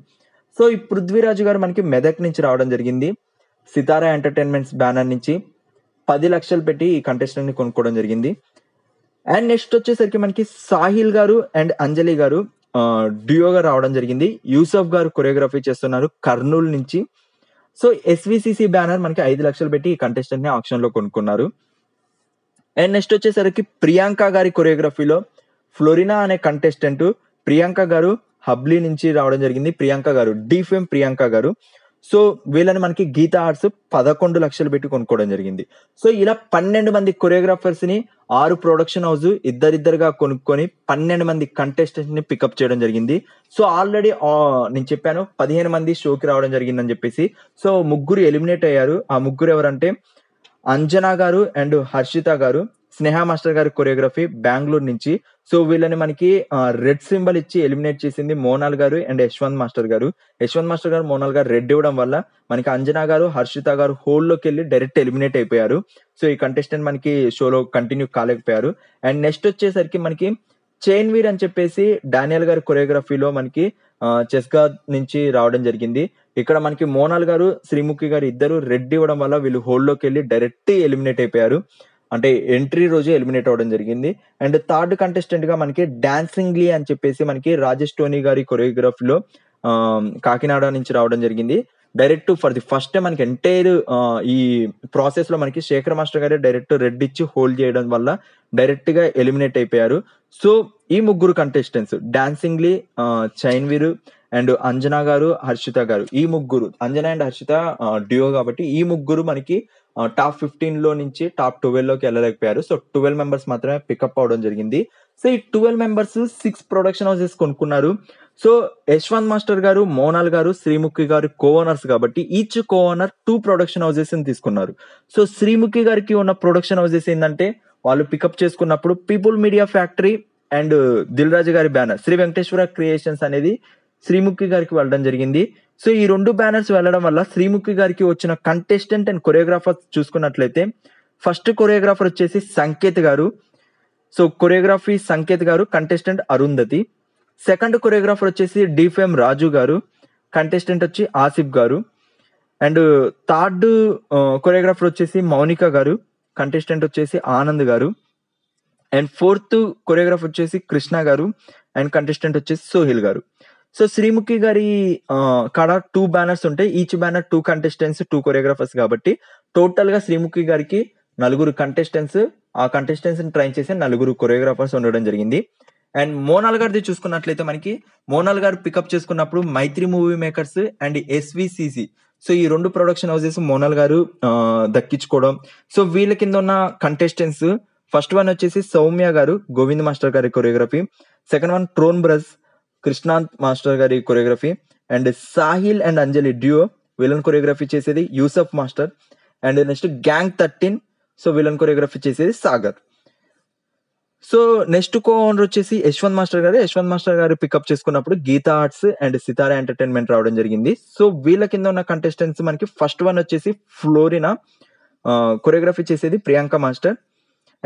సో ఈ పృథ్వీరాజు గారు మనకి మెదక్ నుంచి రావడం జరిగింది సితారా ఎంటర్టైన్మెంట్స్ బ్యానర్ నుంచి పది లక్షలు పెట్టి ఈ కంటెస్టెంట్ ని కొనుక్కోవడం జరిగింది అండ్ నెక్స్ట్ వచ్చేసరికి మనకి సాహిల్ గారు అండ్ అంజలి గారు డ్యూయోగా రావడం జరిగింది యూసఫ్ గారు కొరియోగ్రఫీ చేస్తున్నారు కర్నూలు నుంచి సో ఎస్విసిసి బ్యానర్ మనకి ఐదు లక్షలు పెట్టి ఈ కంటెస్టెంట్ ని ఆప్షన్ లో కొనుక్కున్నారు అండ్ నెక్స్ట్ వచ్చేసరికి ప్రియాంక గారి కొరియోగ్రఫీలో ఫ్లోరినా అనే కంటెస్టెంట్ ప్రియాంక గారు హబ్లీ నుంచి రావడం జరిగింది ప్రియాంక గారు డిఫెమ్ ప్రియాంక గారు సో వీళ్ళని మనకి గీతా ఆర్ట్స్ పదకొండు లక్షలు పెట్టి కొనుక్కోవడం జరిగింది సో ఇలా పన్నెండు మంది కొరియోగ్రాఫర్స్ ని ఆరు ప్రొడక్షన్ హౌస్ ఇద్దరిద్దరుగా కొనుక్కొని పన్నెండు మంది కంటెస్టెంట్ ని పికప్ చేయడం జరిగింది సో ఆల్రెడీ నేను చెప్పాను పదిహేను మంది షోకి రావడం జరిగిందని చెప్పేసి సో ముగ్గురు ఎలిమినేట్ అయ్యారు ఆ ముగ్గురు ఎవరంటే అంజనా గారు అండ్ హర్షిత గారు స్నేహ మాస్టర్ గారి కొరియోగ్రఫీ బెంగళూరు నుంచి సో వీళ్ళని మనకి రెడ్ సింబల్ ఇచ్చి ఎలిమినేట్ చేసింది మోనాల్ గారు and Yashwanth master garu Yashwanth master garu Monal గారు రెడ్ ఇవ్వడం వల్ల మనకి అంజనా గారు హర్షిత గారు హోల్లోకి వెళ్ళి డైరెక్ట్ ఎలిమినేట్ అయిపోయారు సో ఈ కంటెస్టెంట్ మనకి షోలో కంటిన్యూ కాలేకపోయారు అండ్ నెక్స్ట్ వచ్చేసరికి మనకి చైన్ వీర్ అని చెప్పేసి డానియల్ గారి కొరియోగ్రఫీలో మనకి చెస్గా నుంచి రావడం జరిగింది ఇక్కడ మనకి మోనాల్ గారు శ్రీముఖి గారు ఇద్దరు రెడ్ ఇవ్వడం వల్ల వీళ్ళు హోల్లోకి వెళ్ళి డైరెక్ట్ ఎలిమినేట్ అయిపోయారు అంటే ఎంట్రీ రోజు ఎలిమినేట్ అవ్వడం జరిగింది అండ్ థర్డ్ కంటెస్టెంట్ గా మనకి డాన్సింగ్లీ అని చెప్పేసి మనకి రాజేష్ టోనీ గారి కొరియోగ్రఫీలో కాకినాడ నుంచి రావడం జరిగింది డైరెక్ట్ ఫర్ ది ఫస్ట్ మనకి ఎంటైర్ ఈ ప్రాసెస్ లో మనకి శేఖర్ మాస్టర్ గారే డైరెక్ట్ రెడ్ ఇచ్చి హోల్డ్ చేయడం వల్ల డైరెక్ట్ గా ఎలిమినేట్ అయిపోయారు సో ఈ ముగ్గురు కంటెస్టెంట్స్ డాన్సింగ్లీ వీరు అండ్ అంజనా గారు హర్షిత గారు ఈ ముగ్గురు అంజనా అండ్ హర్షిత డ్యూ కాబట్టి ఈ ముగ్గురు మనకి టాప్ ఫిఫ్టీన్ లో నుంచి టాప్ ట్వెల్వ్ లోకి వెళ్ళలేకపోయారు సో ట్వెల్వ్ మెంబర్స్ మాత్రమే పికప్ అవడం జరిగింది సో ఈ twelve members six production houses కొనుక్కున్నారు so Yashwanth master garu Monal garu Sreemukhi garu owners కాబట్టి each owner two production houses తీసుకున్నారు సో శ్రీముఖి గారికి ఉన్న ప్రొడక్షన్ హౌసెస్ ఏంటంటే వాళ్ళు పికప్ చేసుకున్నప్పుడు people media factory and Dil Raju గారి బ్యానర్ శ్రీ వెంకటేశ్వర క్రియేషన్స్ అనేది శ్రీముఖి గారికి వెళ్ళడం జరిగింది సో ఈ రెండు బ్యానర్స్ వెళ్ళడం వల్ల శ్రీముఖి గారికి వచ్చిన కంటెస్టెంట్ అండ్ కొరియోగ్రాఫర్ చూసుకున్నట్లయితే ఫస్ట్ కొరియోగ్రాఫర్ వచ్చేసి సంకేత్ గారు సో కొరియోగ్రఫీ సంకేత్ గారు కంటెస్టెంట్ అరుంధతి సెకండ్ కొరియోగ్రాఫర్ వచ్చేసి డిఫ్ఎం రాజు గారు కంటెస్టెంట్ వచ్చి ఆసిఫ్ గారు అండ్ థర్డ్ కొరియోగ్రాఫర్ వచ్చేసి మౌనిక గారు కంటెస్టెంట్ వచ్చేసి ఆనంద్ గారు అండ్ ఫోర్త్ కొరియోగ్రాఫర్ వచ్చేసి కృష్ణ గారు అండ్ కంటెస్టెంట్ వచ్చేసి సోహిల్ గారు సో శ్రీముఖి గారి కాడ టూ బ్యానర్స్ ఉంటాయి each banner two contestants two choreographers కాబట్టి టోటల్ గా శ్రీముఖి గారికి నలుగురు కంటెస్టెంట్స్ ఆ కంటెస్టెంట్స్ ట్రైన్ చేసే నలుగురు కొరియోగ్రాఫర్స్ ఉండడం జరిగింది అండ్ మోనాల్ గారిది చూసుకున్నట్లయితే మనకి మోనాల్ గారు పికప్ చేసుకున్నప్పుడు Mythri movie makers and SVCC so ఈ రెండు ప్రొడక్షన్ హౌసెస్ మోనాల్ గారు దక్కించుకోవడం సో వీళ్ళ కింద ఉన్న కంటెస్టెంట్స్ ఫస్ట్ వన్ వచ్చేసి సౌమ్య గారు గోవింద్ మాస్టర్ గారి కొరియోగ్రఫీ సెకండ్ వన్ ట్రోన్ బ్రస్ కృష్ణాంత్ మాస్టర్ గారి choreography and Sahil and Anjali డ్యూ విలన్ కొరియోగ్రఫీ చేసేది Yusuf master and next gang thirteen so villain choreography చేసేది Sagar so next co owner వచ్చేసి Yashwanth master garu Yashwanth master garu pickup చేసుకున్నప్పుడు Geetha arts and Sithara entertainment రావడం జరిగింది సో వీళ్ళ కింద ఉన్న కంటెస్టెంట్స్ మనకి ఫస్ట్ వన్ వచ్చేసి ఫ్లోరినా కొరియోగ్రఫీ చేసేది Priyanka master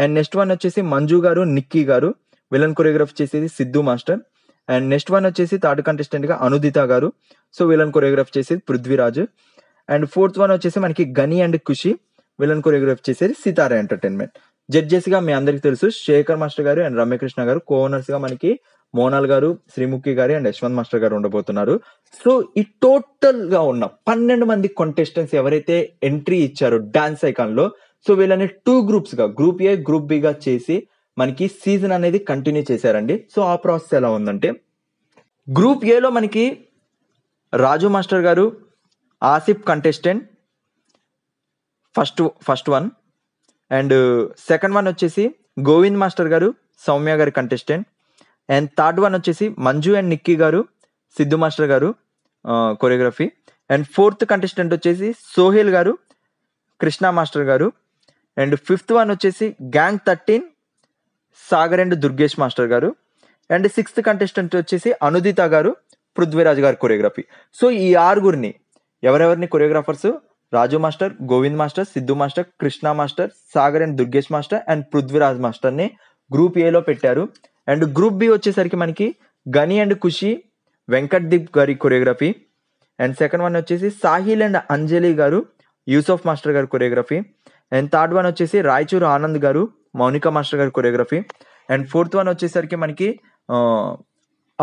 and next one వచ్చేసి మంజు గారు నిక్కీ గారు విలన్ కొరియోగ్రఫీ చేసేది Siddhu master and next one వచ్చేసి థర్డ్ కంటెస్టెంట్ గా అనుదిత గారు సో వీళ్ళని కొరియోగ్రాఫ్ చేసేది పృథ్వీరాజ్ అండ్ ఫోర్త్ వన్ వచ్చేసి మనకి గని అండ్ ఖుషి వీళ్ళని కొరియోగ్రాఫ్ చేసేది సితారా ఎంటర్టైన్మెంట్ జడ్జెస్ గా మీ అందరికి తెలుసు శేఖర్ మాస్టర్ గారు అండ్ రమ్యకృష్ణ గారు కోనర్స్ గా మనకి మోనాల్ గారు శ్రీముఖి గారు అండ్ యశ్వంత్ మాస్టర్ గారు ఉండబోతున్నారు సో ఈ టోటల్ గా ఉన్న పన్నెండు మంది కంటెస్టెంట్స్ ఎవరైతే ఎంట్రీ ఇచ్చారో డాన్స్ ఐకాన్ లో సో వీళ్ళని టూ గ్రూప్స్ గా గ్రూప్ ఏ గ్రూప్ బి గా చేసి మనకి సీజన్ అనేది కంటిన్యూ చేశారండి సో ఆ ప్రాసెస్ ఎలా ఉందంటే గ్రూప్ ఏలో మనకి Raju master garu Asif contestant first first one and second one వచ్చేసి గోవింద్ మాస్టర్ గారు సౌమ్య గారి కంటెస్టెంట్ అండ్ థర్డ్ వన్ వచ్చేసి Manju and Nikki garu Siddhu master garu choreography and fourth contestant వచ్చేసి Sohel garu Krishna master garu and fifth one వచ్చేసి gang thirteen Sagar and Durgesh master garu and sixth contestant వచ్చేసి అనుదిత గారు పృథ్వీరాజ్ గారు కొరియోగ్రఫీ సో ఈ ఆరుగురిని ఎవరెవరిని choreographers Raju master Govind master Siddhu master Krishna master Sagar and Durgesh master and Prithviraj మాస్టర్ని గ్రూప్ ఏలో పెట్టారు అండ్ గ్రూప్ బి వచ్చేసరికి మనకి గని అండ్ ఖుషి వెంకట్ దీప్ గారి కొరియోగ్రఫీ అండ్ సెకండ్ వన్ వచ్చేసి సాహిల్ అండ్ అంజలి గారు యూసఫ్ మాస్టర్ గారి కొరియోగ్రఫీ అండ్ థర్డ్ వన్ వచ్చేసి రాయచూరు ఆనంద్ గారు మౌనిక మాస్టర్ గారి కొరియోగ్రఫీ అండ్ ఫోర్త్ వన్ వచ్చేసరికి మనకి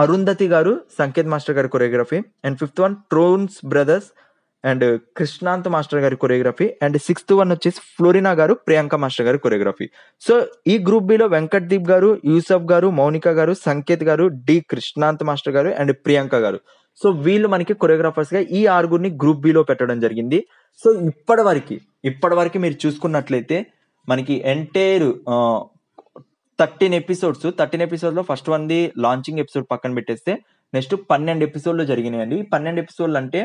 అరుంధతి గారు సంకేత్ మాస్టర్ గారి కొరియోగ్రఫీ అండ్ ఫిఫ్త్ వన్ ట్రోన్స్ బ్రదర్స్ అండ్ కృష్ణాంత్ మాస్టర్ గారి కొరియోగ్రఫీ అండ్ సిక్స్త్ వన్ వచ్చేసి ఫ్లోరినా గారు ప్రియాంక మాస్టర్ గారి కొరియోగ్రఫీ సో ఈ గ్రూప్ బిలో వెంకట్ దీప్ గారు యూసఫ్ గారు మౌనిక గారు సంకేత్ గారు డి కృష్ణాంత్ మాస్టర్ గారు అండ్ ప్రియాంక గారు సో వీళ్ళు మనకి కొరియోగ్రాఫర్స్ గా ఈ ఆరుగురిని గ్రూప్ బిలో పెట్టడం జరిగింది సో ఇప్పటి వరకు ఇప్పటి వరకు మీరు చూసుకున్నట్లయితే మనకి entire thirteen episodes thirteen episode లో first one the launching episode పక్కన పెట్టేస్తే నెక్స్ట్ పన్నెండు ఎపిసోడ్లు జరిగినాయండి పన్నెండు ఎపిసోడ్లు అంటే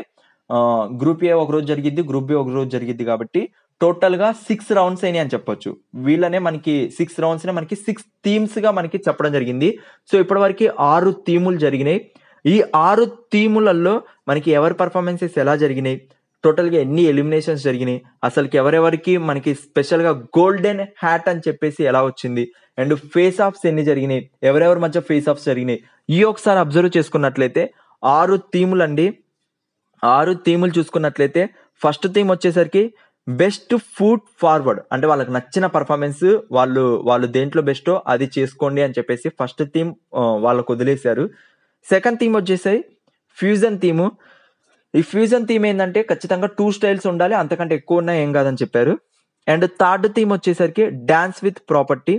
గ్రూప్ ఏ ఒక రోజు జరిగింది గ్రూప్ బి ఒక రోజు జరిగింది కాబట్టి టోటల్ గా సిక్స్ రౌండ్స్ అయినాయి అని చెప్పొచ్చు వీళ్ళనే మనకి సిక్స్ రౌండ్స్ నే మనకి సిక్స్ థీమ్స్ గా మనకి చెప్పడం జరిగింది సో ఇప్పటి వరకు ఆరు థీములు జరిగినాయి ఈ ఆరు థీములలో మనకి ఎవరి పర్ఫార్మెన్సెస్ ఎలా జరిగినాయి టోటల్గా ఎన్ని ఎలిమినేషన్స్ జరిగినాయి అసలుకి ఎవరెవరికి మనకి స్పెషల్గా గోల్డెన్ హ్యాట్ అని చెప్పేసి ఎలా వచ్చింది అండ్ ఫేస్ ఆఫ్స్ ఎన్ని జరిగినాయి ఎవరెవరి మధ్య ఫేస్ ఆఫ్స్ జరిగినాయి ఈ ఒకసారి అబ్జర్వ్ చేసుకున్నట్లయితే ఆరు థీములు అండి ఆరు థీములు చూసుకున్నట్లయితే ఫస్ట్ థీమ్ వచ్చేసరికి బెస్ట్ ఫుడ్ ఫార్వర్డ్ అంటే వాళ్ళకి నచ్చిన పర్ఫార్మెన్స్ వాళ్ళు వాళ్ళు దేంట్లో బెస్టో అది చేసుకోండి అని చెప్పేసి ఫస్ట్ థీమ్ వాళ్ళకు వదిలేశారు సెకండ్ థీమ్ వచ్చేసరి ఫ్యూజన్ థీము ఈ ఫ్యూజన్ థీమ్ ఏంటంటే ఖచ్చితంగా టూ స్టైల్స్ ఉండాలి అంతకంటే ఎక్కువ ఉన్నా ఏం కాదని చెప్పారు అండ్ థర్డ్ థీమ్ వచ్చేసరికి dance with property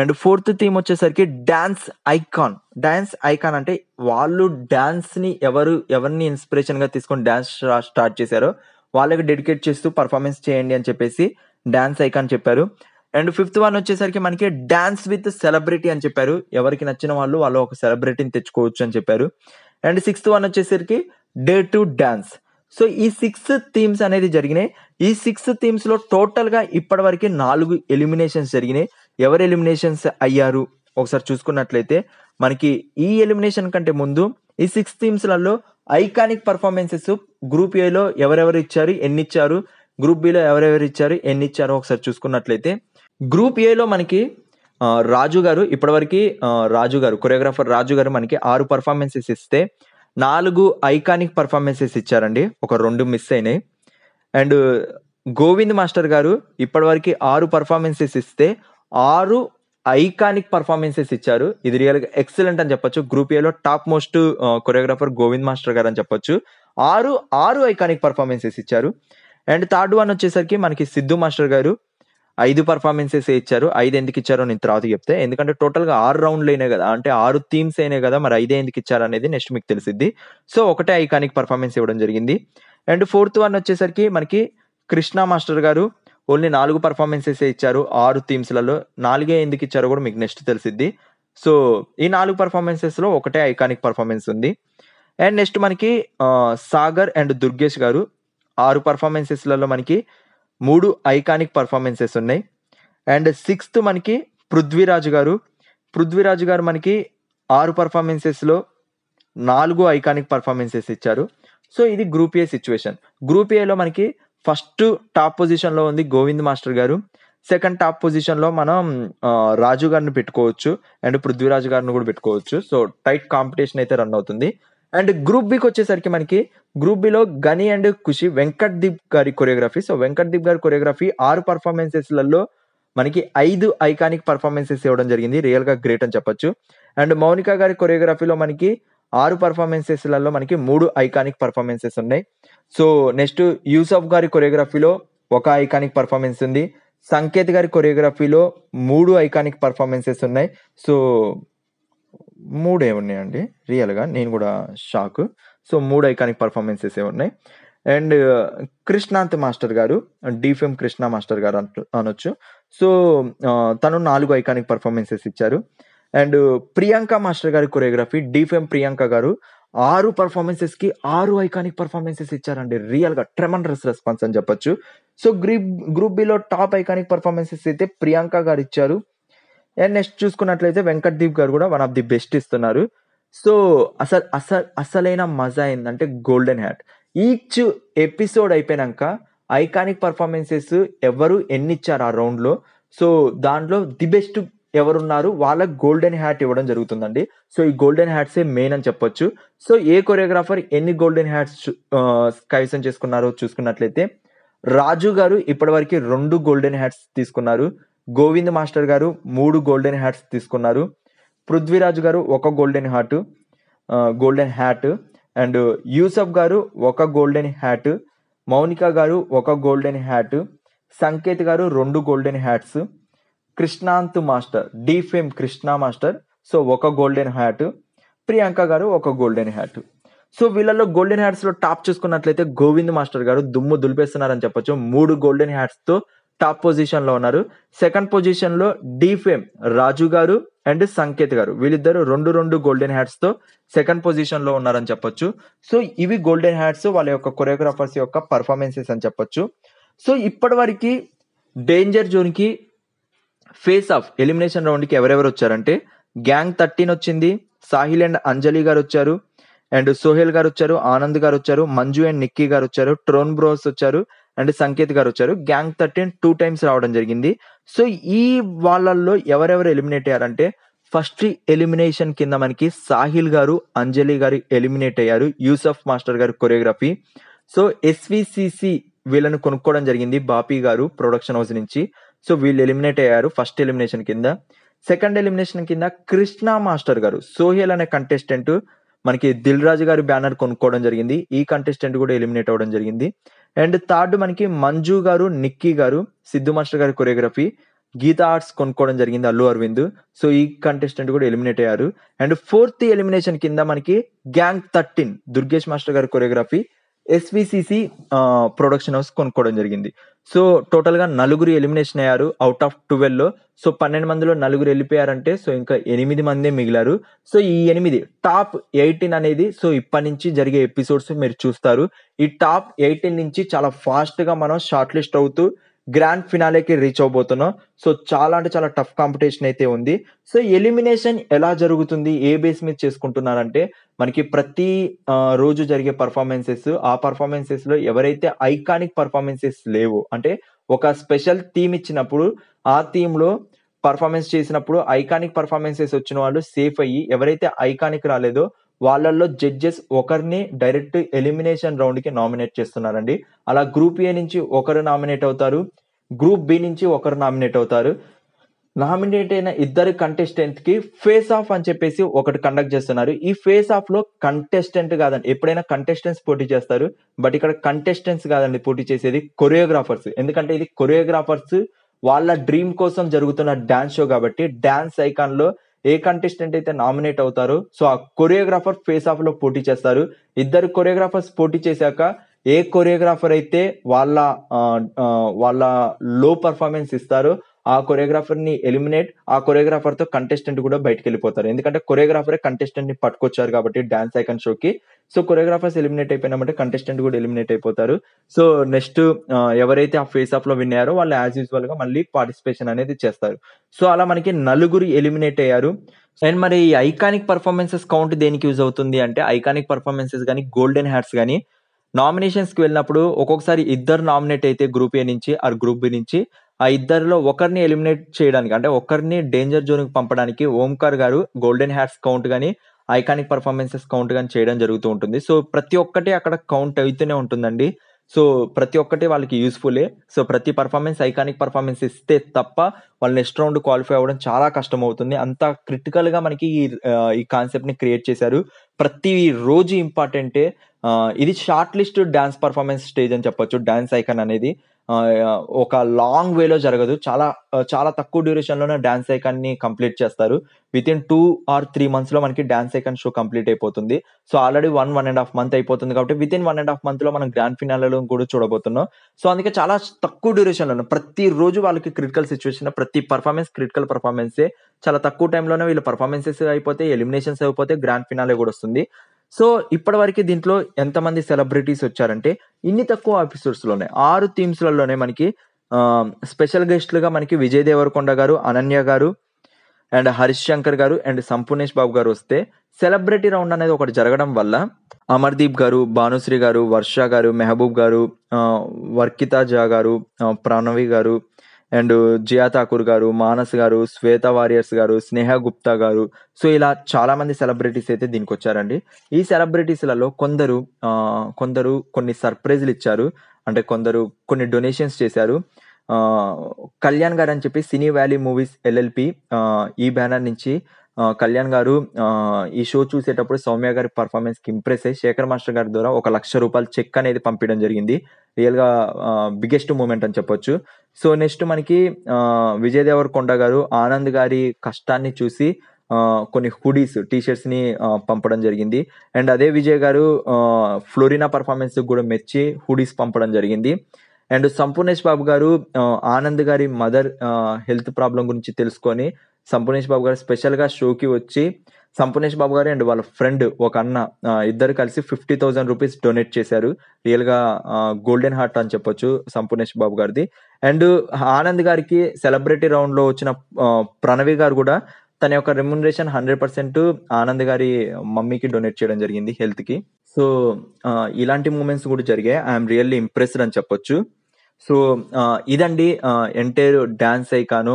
and fourth theme వచ్చేసరికి డాన్స్ ఐకాన్ డాన్స్ ఐకాన్ అంటే వాళ్ళు డాన్స్ ని ఎవరు ఎవరిని ఇన్స్పిరేషన్ గా తీసుకొని డాన్స్ స్టార్ట్ చేశారో వాళ్ళకి డెడికేట్ చేస్తూ పర్ఫార్మెన్స్ చేయండి అని చెప్పేసి డాన్స్ ఐకాన్ చెప్పారు అండ్ ఫిఫ్త్ వన్ వచ్చేసరికి మనకి డాన్స్ విత్ సెలబ్రిటీ అని చెప్పారు ఎవరికి నచ్చిన వాళ్ళు వాళ్ళు ఒక సెలబ్రిటీని తెచ్చుకోవచ్చు అని చెప్పారు అండ్ సిక్స్త్ వన్ వచ్చేసరికి డే టు డ్యాన్స్ సో ఈ సిక్స్ థీమ్స్ అనేది జరిగినాయి ఈ సిక్స్ థీమ్స్లో టోటల్గా ఇప్పటివరకు నాలుగు ఎలిమినేషన్స్ జరిగినాయి ఎవరు ఎలిమినేషన్స్ అయ్యారు ఒకసారి చూసుకున్నట్లయితే మనకి ఈ ఎలిమినేషన్ కంటే ముందు ఈ సిక్స్ థీమ్స్లలో ఐకానిక్ పర్ఫార్మెన్సెస్ గ్రూప్ ఏలో ఎవరెవరు ఇచ్చారు ఎన్ని ఇచ్చారు గ్రూప్ బిలో ఎవరెవరు ఇచ్చారు ఎన్ని ఇచ్చారు ఒకసారి చూసుకున్నట్లయితే గ్రూప్ ఏలో మనకి రాజు గారు ఇప్పటివరకు రాజు గారు కొరియోగ్రాఫర్ రాజు గారు మనకి ఆరు పర్ఫార్మెన్సెస్ ఇస్తే నాలుగు ఐకానిక్ పర్ఫార్మెన్సెస్ ఇచ్చారండి ఒక రెండు మిస్ అయినాయి అండ్ గోవింద్ మాస్టర్ గారు ఇప్పటివరకు ఆరు పర్ఫార్మెన్సెస్ ఇస్తే ఆరు ఐకానిక్ పర్ఫార్మెన్సెస్ ఇచ్చారు ఇది రియల్గా ఎక్సలెంట్ అని చెప్పొచ్చు గ్రూప్ ఏలో top most choreographer Govind master garu అని చెప్పొచ్చు ఆరు ఆరు ఐకానిక్ పర్ఫార్మెన్సెస్ ఇచ్చారు అండ్ థర్డ్ వన్ వచ్చేసరికి మనకి సిద్ధు మాస్టర్ గారు ఐదు పర్ఫార్మెన్సెస్ ఇచ్చారు ఐదు ఎందుకు ఇచ్చారో నేను తర్వాత చెప్తే ఎందుకంటే టోటల్ గా ఆరు రౌండ్లు అయినాయి కదా అంటే ఆరు థీమ్స్ అయినాయి కదా మరి ఐదే ఎందుకు ఇచ్చారు అనేది నెక్స్ట్ మీకు తెలిసింది సో ఒకటే ఐకానిక్ పర్ఫార్మెన్స్ ఇవ్వడం జరిగింది అండ్ ఫోర్త్ వన్ వచ్చేసరికి మనకి కృష్ణ మాస్టర్ గారు ఓన్లీ నాలుగు పర్ఫార్మెన్సెస్ ఇచ్చారు ఆరు థీమ్స్లలో నాలుగే ఎందుకు ఇచ్చారో కూడా మీకు నెక్స్ట్ తెలిసిద్ది సో ఈ నాలుగు పర్ఫార్మెన్సెస్లో ఒకటే ఐకానిక్ పర్ఫార్మెన్స్ ఉంది అండ్ నెక్స్ట్ మనకి సాగర్ అండ్ దుర్గేష్ గారు ఆరు పర్ఫార్మెన్సెస్లలో మనకి మూడు ఐకానిక్ పర్ఫార్మెన్సెస్ ఉన్నాయి అండ్ సిక్స్త్ మనకి పృథ్వీరాజు గారు పృథ్వీరాజు గారు మనకి ఆరు పర్ఫార్మెన్సెస్లో నాలుగు ఐకానిక్ పర్ఫార్మెన్సెస్ ఇచ్చారు సో ఇది గ్రూప్ ఏ సిచ్యువేషన్ గ్రూప్ ఏలో మనకి ఫస్ట్ టాప్ పొజిషన్లో ఉంది Govind master garu second top పొజిషన్లో మనం రాజు గారిని పెట్టుకోవచ్చు అండ్ పృథ్వీరాజు గారిని కూడా పెట్టుకోవచ్చు సో టైట్ కాంపిటీషన్ అయితే రన్ అవుతుంది అండ్ గ్రూప్ బికి వచ్చేసరికి మనకి గ్రూప్ బిలో గని అండ్ ఖుషి వెంకట్ దీప్ గారి కొరియోగ్రఫీ సో వెంకట్ దీప్ గారి కొరియోగ్రఫీ ఆరు పర్ఫార్మెన్సెస్లలో మనకి ఐదు ఐకానిక్ పర్ఫార్మెన్సెస్ ఇవ్వడం జరిగింది రియల్గా గ్రేట్ అని చెప్పొచ్చు అండ్ మౌనిక గారి కొరియోగ్రఫీలో మనకి ఆరు పర్ఫార్మెన్సెస్లలో మనకి మూడు ఐకానిక్ పర్ఫార్మెన్సెస్ ఉన్నాయి సో నెక్స్ట్ యూసఫ్ గారి కొరియోగ్రఫీలో ఒక ఐకానిక్ పర్ఫార్మెన్స్ ఉంది సంకేత్ గారి కొరియోగ్రఫీలో మూడు ఐకానిక్ పర్ఫార్మెన్సెస్ ఉన్నాయి సో మూడే ఉన్నాయండి రియల్గా నేను కూడా షాక్ సో మూడు ఐకానిక్ పర్ఫార్మెన్సెస్ ఉన్నాయి and Krishnanth master garu Dhee fame Krishna master garu అనొచ్చు సో తను నాలుగు ఐకానిక్ పర్ఫార్మెన్సెస్ ఇచ్చారు అండ్ ప్రియాంక మాస్టర్ గారి కొరియోగ్రఫీ డిఫిఎం ప్రియాంక గారు ఆరు పర్ఫార్మెన్సెస్ కి ఆరు ఐకానిక్ పర్ఫార్మెన్సెస్ ఇచ్చారండి రియల్ గా ట్రెమండ్రస్ రెస్పాన్స్ అని చెప్పొచ్చు సో గ్రూప్ గ్రూప్ బిలో టాప్ ఐకానిక్ పర్ఫార్మెన్సెస్ అయితే ప్రియాంక గారు ఇచ్చారు అండ్ నెక్స్ట్ చూసుకున్నట్లయితే వెంకట్ దీప్ గారు కూడా వన్ ఆఫ్ ది బెస్ట్ ఇస్తున్నారు సో అసలు అసలు అసలైన మజా ఏంటంటే గోల్డెన్ హ్యాట్ ఈచ్ ఎపిసోడ్ అయిపోయాక ఐకానిక్ పర్ఫార్మెన్సెస్ ఎవరు ఎన్ని ఇచ్చారు ఆ రౌండ్లో సో దాంట్లో ది బెస్ట్ ఎవరున్నారు వాళ్ళకి గోల్డెన్ హ్యాట్ ఇవ్వడం జరుగుతుందండి సో ఈ గోల్డెన్ హ్యాట్సే మెయిన్ అని చెప్పొచ్చు సో ఏ కొరియోగ్రాఫర్ ఎన్ని గోల్డెన్ హ్యాట్స్ కైవసం చేసుకున్నారో చూసుకున్నట్లయితే రాజు గారు వరకు రెండు గోల్డెన్ హ్యాట్స్ తీసుకున్నారు గోవింద్ మాస్టర్ గారు మూడు గోల్డెన్ హ్యాట్స్ తీసుకున్నారు పృథ్వీరాజ్ గారు ఒక golden hat golden hat and Yusuf garu ఒక గోల్డెన్ హ్యాట్ మౌనిక గారు ఒక గోల్డెన్ హ్యాట్ సంకేత్ గారు రెండు golden hats Krishnanth master Dhee fame Krishna master so ఒక గోల్డెన్ హ్యాట్ ప్రియాంక గారు ఒక గోల్డెన్ హ్యాట్ సో వీళ్ళలో గోల్డెన్ హ్యాట్స్ లో టాప్ చూసుకున్నట్లయితే గోవింద్ మాస్టర్ గారు దుమ్ము దులిపేస్తున్నారని చెప్పొచ్చు మూడు గోల్డెన్ హ్యాట్స్ తో టాప్ పొజిషన్లో ఉన్నారు సెకండ్ పొజిషన్లో డిఫేమ్ రాజు గారు అండ్ సంకేత్ గారు వీళ్ళిద్దరు రెండు రెండు గోల్డెన్ హ్యాట్స్ తో సెకండ్ పొజిషన్ లో ఉన్నారని చెప్పొచ్చు సో ఇవి గోల్డెన్ హ్యాట్స్ వాళ్ళ యొక్క కొరియోగ్రాఫర్స్ యొక్క పర్ఫార్మెన్సెస్ అని చెప్పొచ్చు సో ఇప్పటి వరకు డేంజర్ జోన్ కి ఫేస్ ఆఫ్ ఎలిమినేషన్ రౌండ్ కి ఎవరెవరు వచ్చారంటే గ్యాంగ్ థర్టీన్ వచ్చింది సాహిల్ అండ్ అంజలి గారు వచ్చారు అండ్ సోహెల్ గారు వచ్చారు ఆనంద్ గారు వచ్చారు మంజు అండ్ నిక్కీ గారు వచ్చారు ట్రోన్ బ్రోస్ వచ్చారు అంటే సంకేత్ గారు వచ్చారు గ్యాంగ్ థర్టీన్ టూ టైమ్స్ రావడం జరిగింది సో ఈ వాళ్ళల్లో ఎవరెవరు ఎలిమినేట్ అయ్యారంటే ఫస్ట్ ఎలిమినేషన్ కింద మనకి సాహిల్ గారు అంజలి గారు ఎలిమినేట్ అయ్యారు Yusuf master garu choreography so SVCC వీళ్ళను కొనుక్కోవడం జరిగింది బాపీ గారు ప్రొడక్షన్ హౌస్ నుంచి సో వీళ్ళు ఎలిమినేట్ అయ్యారు ఫస్ట్ ఎలిమినేషన్ కింద సెకండ్ ఎలిమినేషన్ కింద కృష్ణ మాస్టర్ గారు సోహేల్ అనే కంటెస్టెంట్ మనకి దిల్ రాజు గారి బ్యానర్ కొనుక్కోవడం జరిగింది ఈ కంటెస్టెంట్ కూడా ఎలిమినేట్ అవ్వడం జరిగింది అండ్ థర్డ్ మనకి మంజు గారు నిక్కీ గారు సిద్ధు మాస్టర్ గారి కొరియోగ్రఫీ గీతా ఆర్ట్స్ కొనుక్కోవడం జరిగింది అల్లు అరవింద్ సో ఈ కంటెస్టెంట్ కూడా ఎలిమినేట్ అయ్యారు అండ్ ఫోర్త్ ఎలిమినేషన్ కింద మనకి గ్యాంగ్ థర్టీన్ దుర్గేష్ మాస్టర్ గారి కొరియోగ్రఫీ ఎస్విసిసి ప్రొడక్షన్ హౌస్ కొనుక్కోవడం జరిగింది సో టోటల్గా నలుగురు ఎలిమినేషన్ అయ్యారు అవుట్ ఆఫ్ లో సో పన్నెండు మందిలో నలుగురు వెళ్ళిపోయారంటే సో ఇంకా ఎనిమిది మందే మిగిలారు సో ఈ ఎనిమిది టాప్ ఎయిటీన్ అనేది సో ఇప్పటి నుంచి జరిగే ఎపిసోడ్స్ మీరు చూస్తారు ఈ టాప్ ఎయిటీన్ నుంచి చాలా ఫాస్ట్గా మనం షార్ట్ లిస్ట్ అవుతూ గ్రాండ్ ఫినాలేకి రీచ్ అవబోతున్నాం సో చాలా అంటే చాలా టఫ్ కాంపిటీషన్ అయితే ఉంది సో ఎలిమినేషన్ ఎలా జరుగుతుంది ఏ బేస్ మీద చేసుకుంటున్నారంటే మనకి ప్రతి రోజు జరిగే పర్ఫార్మెన్సెస్ ఆ పర్ఫార్మెన్సెస్ లో ఎవరైతే ఐకానిక్ పర్ఫార్మెన్సెస్ లేవు అంటే ఒక స్పెషల్ థీమ్ ఇచ్చినప్పుడు ఆ థీమ్ లో పర్ఫార్మెన్స్ చేసినప్పుడు ఐకానిక్ పర్ఫార్మెన్సెస్ వచ్చిన వాళ్ళు సేఫ్ అయ్యి ఎవరైతే ఐకానిక్ రాలేదో వాళ్ళల్లో జడ్జెస్ ఒకరిని డైరెక్ట్ ఎలిమినేషన్ రౌండ్ కి నామినేట్ చేస్తున్నారండి అలా గ్రూప్ ఏ నుంచి ఒకరు నామినేట్ అవుతారు గ్రూప్ బి నుంచి ఒకరు నామినేట్ అవుతారు నామినేట్ అయిన ఇద్దరు కంటెస్టెంట్ కి ఫేస్ ఆఫ్ అని చెప్పేసి ఒకటి కండక్ట్ చేస్తున్నారు ఈ ఫేస్ ఆఫ్ లో కంటెస్టెంట్ కాదండి ఎప్పుడైనా కంటెస్టెంట్స్ పోటీ చేస్తారు బట్ ఇక్కడ కంటెస్టెంట్స్ కాదండి పోటీ చేసేది కొరియోగ్రాఫర్స్ ఎందుకంటే ఇది కొరియోగ్రాఫర్స్ వాళ్ళ డ్రీమ్ కోసం జరుగుతున్న డాన్స్ షో కాబట్టి డాన్స్ ఐకాన్ లో ఏ కంటెస్టెంట్ అయితే నామినేట్ అవుతారో సో ఆ కొరియోగ్రాఫర్ ఫేస్ ఆఫ్ లో పోటీ చేస్తారు ఇద్దరు కొరియోగ్రాఫర్స్ పోటీ చేశాక ఏ కొరియోగ్రాఫర్ అయితే వాళ్ళ వాళ్ళ లో పర్ఫార్మెన్స్ ఇస్తారో ఆ కొరియోగ్రాఫర్ని ఎలిమినేట్ ఆ కొరియోగ్రాఫర్తో కంటెస్టెంట్ కూడా బయటకు వెళ్ళిపోతారు ఎందుకంటే కొరియోగ్రాఫరే ని పట్టుకొచ్చారు కాబట్టి డాన్స్ ఐకన్ షోకి సో కొరియోగ్రాఫర్స్ ఎలిమినేట్ అయిపోయినామంటే కంటెస్టెంట్ కూడా ఎలిమినేట్ అయిపోతారు సో నెక్స్ట్ ఎవరైతే ఆ ఫేస్ ఆఫ్ లో విన్ అయ్యారో వాళ్ళు యాజ్ యూజువల్ గా మళ్ళీ పార్టిసిపేషన్ అనేది చేస్తారు సో అలా మనకి నలుగురు ఎలిమినేట్ అయ్యారు అండ్ మరి ఈ ఐకానిక్ పర్ఫార్మెన్సెస్ కౌంట్ దేనికి యూజ్ అవుతుంది అంటే ఐకానిక్ పర్ఫార్మెన్సెస్ కానీ గోల్డెన్ హ్యాట్స్ కానీ నామినేషన్స్కి వెళ్ళినప్పుడు ఒక్కొక్కసారి ఇద్దరు నామినేట్ అయితే గ్రూప్ ఏ నుంచి ఆ గ్రూప్ బి నుంచి ఆ ఇద్దరిలో ఒకరిని ఎలిమినేట్ చేయడానికి అంటే ఒకరిని డేంజర్ జోన్కి పంపడానికి Omkar garu golden hats count కానీ ఐకానిక్ పర్ఫార్మెన్సెస్ కౌంట్ కానీ చేయడం జరుగుతూ ఉంటుంది సో ప్రతి ఒక్కటి అక్కడ కౌంట్ అవుతూనే ఉంటుందండి సో ప్రతి ఒక్కటి వాళ్ళకి యూస్ఫుల్లే సో ప్రతి పర్ఫార్మెన్స్ ఐకానిక్ పర్ఫార్మెన్స్ ఇస్తే తప్ప వాళ్ళు నెక్స్ట్ రౌండ్ క్వాలిఫై అవ్వడం చాలా కష్టం అవుతుంది అంత క్రిటికల్గా మనకి ఈ ఈ కాన్సెప్ట్ని క్రియేట్ చేశారు ప్రతి రోజు ఇంపార్టెంటే ఇది short list dance performance stage అని చెప్పొచ్చు డాన్స్ ఐకాన్ అనేది ఒక లాంగ్ వేలో జరగదు చాలా చాలా తక్కువ డ్యూరేషన్లోనే డాన్స్ ని కంప్లీట్ చేస్తారు within two or three మంత్స్లో మనకి డాన్స్ ఐకాన్ షో కంప్లీట్ అయిపోతుంది so already one one and half month అయిపోతుంది కాబట్టి within one and half month లో మనం గ్రాండ్ ఫినాలలో కూడా చూడబోతున్నాం సో అందుకే చాలా తక్కువ డ్యూరేషన్లోనే రోజు వాళ్ళకి క్రిటికల్ సిచ్యువేషన్ ప్రతి పర్ఫార్మెన్స్ క్రిటికల్ పర్ఫార్మెన్సే చాలా తక్కువ టైంలోనే వీళ్ళ పర్ఫార్మెన్సెస్ అయిపోతే ఎలిమినేషన్స్ అయిపోతే గ్రాండ్ ఫినాలే కూడా వస్తుంది సో ఇప్పటివరకు దీంట్లో ఎంతమంది సెలబ్రిటీస్ వచ్చారంటే ఇన్ని తక్కువ ఎపిసోడ్స్లోనే ఆరు థీమ్స్లలోనే మనకి స్పెషల్ గెస్ట్లుగా మనకి విజయ్ దేవరకొండ గారు అనన్య గారు అండ్ హరీష్ శంకర్ గారు అండ్ సంపూర్ణేష్ బాబు గారు వస్తే సెలబ్రిటీ రౌండ్ అనేది ఒకటి జరగడం వల్ల అమర్దీప్ గారు భానుశ్రీ గారు వర్ష గారు మెహబూబ్ గారు వర్కితా జా గారు ప్రణవి గారు అండ్ జియా ఠాకూర్ గారు మానస్ గారు శ్వేత వారియర్స్ గారు స్నేహ గుప్తా గారు సో ఇలా చాలా మంది సెలబ్రిటీస్ అయితే దీనికి వచ్చారండి ఈ సెలబ్రిటీస్లలో కొందరు కొందరు కొన్ని సర్ప్రైజ్లు ఇచ్చారు అంటే కొందరు కొన్ని డొనేషన్స్ చేశారు కళ్యాణ్ గారు అని చెప్పి సినీ వ్యాలీ మూవీస్ ఎల్ఎల్పి ఈ బ్యానర్ నుంచి కళ్యాణ్ గారు ఈ షో చూసేటప్పుడు సౌమ్య గారి పర్ఫార్మెన్స్ కి ఇంప్రెస్ అయ్యి శేఖర్ మాస్టర్ గారి ద్వారా ఒక లక్ష రూపాయలు చెక్ అనేది పంపించడం జరిగింది రియల్ గా బిగ్గెస్ట్ మూమెంట్ అని చెప్పొచ్చు సో నెక్స్ట్ మనకి విజయ్ దేవరకొండ గారు ఆనంద్ గారి కష్టాన్ని చూసి కొన్ని హుడీస్ టీషర్ట్స్ ని పంపడం జరిగింది అండ్ అదే విజయ్ గారు ఫ్లోరినా పర్ఫార్మెన్స్ కూడా మెచ్చి హుడీస్ పంపడం జరిగింది అండ్ సంపూర్ణేష్ బాబు గారు ఆనంద్ గారి మదర్ హెల్త్ ప్రాబ్లం గురించి తెలుసుకొని సంపునేష్ బాబు గారు స్పెషల్గా షోకి వచ్చి సంపూర్ణేష్ బాబు గారు అండ్ వాళ్ళ ఫ్రెండ్ ఒక అన్న ఇద్దరు కలిసి ఫిఫ్టీ థౌసండ్ రూపీస్ డొనేట్ చేశారు రియల్గా గోల్డెన్ హార్ట్ అని చెప్పొచ్చు సంపునేష్ బాబు గారిది అండ్ ఆనంద్ గారికి సెలబ్రిటీ రౌండ్లో వచ్చిన ప్రణవి గారు కూడా తన యొక్క రెమ్యునరేషన్ హండ్రెడ్ పర్సెంట్ ఆనంద్ గారి మమ్మీకి డొనేట్ చేయడం జరిగింది హెల్త్కి సో ఇలాంటి మూమెంట్స్ కూడా జరిగాయి ఐఎమ్ రియల్లీ ఇంప్రెస్డ్ అని చెప్పొచ్చు సో ఇదండి ఎంటైర్ డ్యాన్స్ ఐకాను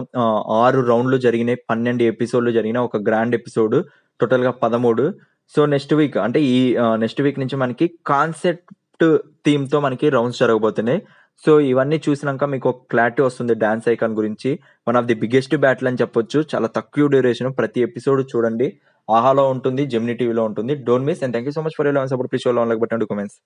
ఆరు రౌండ్లు జరిగినాయి పన్నెండు ఎపిసోడ్లు జరిగిన ఒక గ్రాండ్ ఎపిసోడ్ టోటల్గా పదమూడు సో నెక్స్ట్ వీక్ అంటే ఈ నెక్స్ట్ వీక్ నుంచి మనకి కాన్సెప్ట్ థీమ్ తో మనకి రౌండ్స్ జరగబోతున్నాయి సో ఇవన్నీ చూసినాక మీకు ఒక క్లారిటీ వస్తుంది డ్యాన్స్ ఐకాన్ గురించి one of the biggest battle అని చెప్పొచ్చు చాలా తక్కువ డ్యూరేషన్ ప్రతి ఎపిసోడ్ చూడండి ఆహాలో ఉంటుంది జెమినీ టీవీలో ఉంటుంది don't miss and thank you so much for you లెవెన్స్ support please like button documents